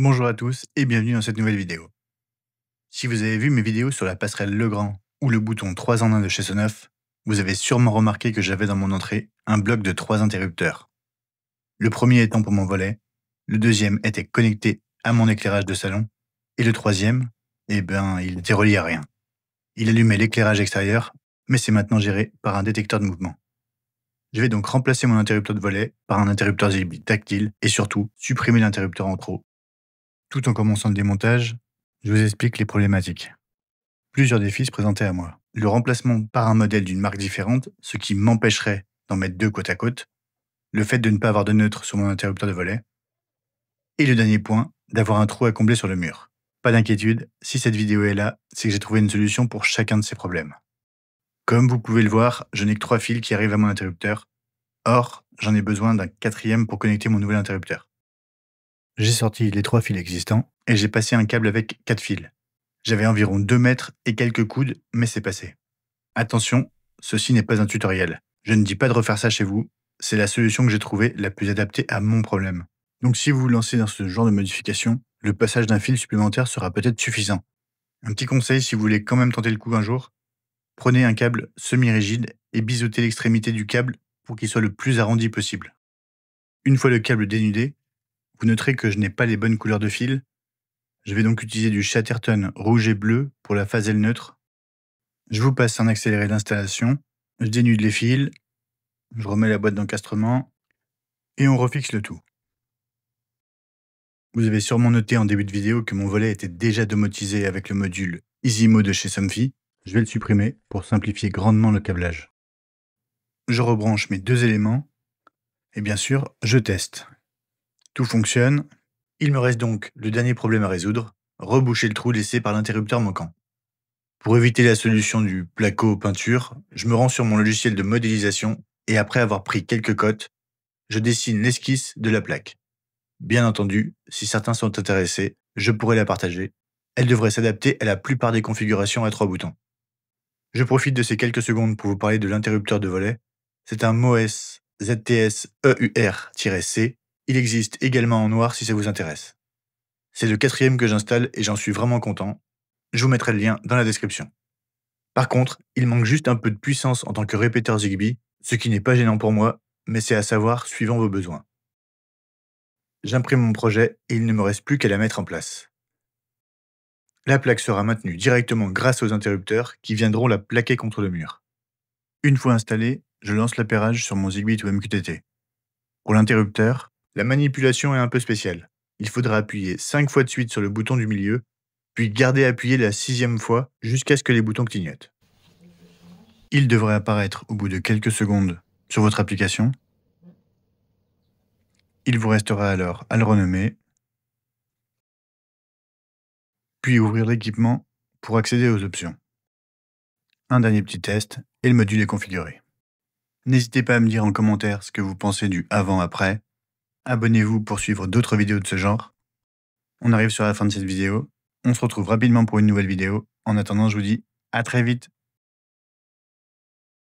Bonjour à tous et bienvenue dans cette nouvelle vidéo. Si vous avez vu mes vidéos sur la passerelle Legrand ou le bouton 3 en 1 de chez Sonoff, vous avez sûrement remarqué que j'avais dans mon entrée un bloc de 3 interrupteurs. Le premier étant pour mon volet, le deuxième était connecté à mon éclairage de salon, et le troisième, eh ben, il était relié à rien. Il allumait l'éclairage extérieur, mais c'est maintenant géré par un détecteur de mouvement. Je vais donc remplacer mon interrupteur de volet par un interrupteur Zigbee tactile et surtout supprimer l'interrupteur en trop tout en commençant le démontage, je vous explique les problématiques. Plusieurs défis se présentaient à moi. Le remplacement par un modèle d'une marque différente, ce qui m'empêcherait d'en mettre deux côte à côte, le fait de ne pas avoir de neutre sur mon interrupteur de volet, et le dernier point, d'avoir un trou à combler sur le mur. Pas d'inquiétude, si cette vidéo est là, c'est que j'ai trouvé une solution pour chacun de ces problèmes. Comme vous pouvez le voir, je n'ai que trois fils qui arrivent à mon interrupteur. Or, j'en ai besoin d'un quatrième pour connecter mon nouvel interrupteur j'ai sorti les trois fils existants et j'ai passé un câble avec quatre fils. J'avais environ 2 mètres et quelques coudes, mais c'est passé. Attention, ceci n'est pas un tutoriel. Je ne dis pas de refaire ça chez vous, c'est la solution que j'ai trouvée la plus adaptée à mon problème. Donc si vous vous lancez dans ce genre de modification, le passage d'un fil supplémentaire sera peut-être suffisant. Un petit conseil si vous voulez quand même tenter le coup un jour, prenez un câble semi-rigide et biseautez l'extrémité du câble pour qu'il soit le plus arrondi possible. Une fois le câble dénudé, vous noterez que je n'ai pas les bonnes couleurs de fil. Je vais donc utiliser du Chatterton rouge et bleu pour la phase L neutre. Je vous passe un accéléré d'installation. Je dénude les fils. Je remets la boîte d'encastrement. Et on refixe le tout. Vous avez sûrement noté en début de vidéo que mon volet était déjà domotisé avec le module EasyMo de chez Somfy. Je vais le supprimer pour simplifier grandement le câblage. Je rebranche mes deux éléments. Et bien sûr, je teste. Tout fonctionne. Il me reste donc le dernier problème à résoudre, reboucher le trou laissé par l'interrupteur manquant. Pour éviter la solution du placo peinture, je me rends sur mon logiciel de modélisation et après avoir pris quelques cotes, je dessine l'esquisse de la plaque. Bien entendu, si certains sont intéressés, je pourrais la partager. Elle devrait s'adapter à la plupart des configurations à trois boutons. Je profite de ces quelques secondes pour vous parler de l'interrupteur de volet. C'est un MOS ztseur c il existe également en noir si ça vous intéresse. C'est le quatrième que j'installe et j'en suis vraiment content. Je vous mettrai le lien dans la description. Par contre, il manque juste un peu de puissance en tant que répéteur Zigbee, ce qui n'est pas gênant pour moi, mais c'est à savoir suivant vos besoins. J'imprime mon projet et il ne me reste plus qu'à la mettre en place. La plaque sera maintenue directement grâce aux interrupteurs qui viendront la plaquer contre le mur. Une fois installée, je lance l'appairage sur mon Zigbee ou MQTT. Pour l'interrupteur, la manipulation est un peu spéciale. Il faudra appuyer 5 fois de suite sur le bouton du milieu, puis garder appuyé la sixième fois jusqu'à ce que les boutons clignotent. Il devrait apparaître au bout de quelques secondes sur votre application. Il vous restera alors à le renommer, puis ouvrir l'équipement pour accéder aux options. Un dernier petit test et le module est configuré. N'hésitez pas à me dire en commentaire ce que vous pensez du avant-après abonnez-vous pour suivre d'autres vidéos de ce genre. On arrive sur la fin de cette vidéo. On se retrouve rapidement pour une nouvelle vidéo. En attendant, je vous dis à très vite.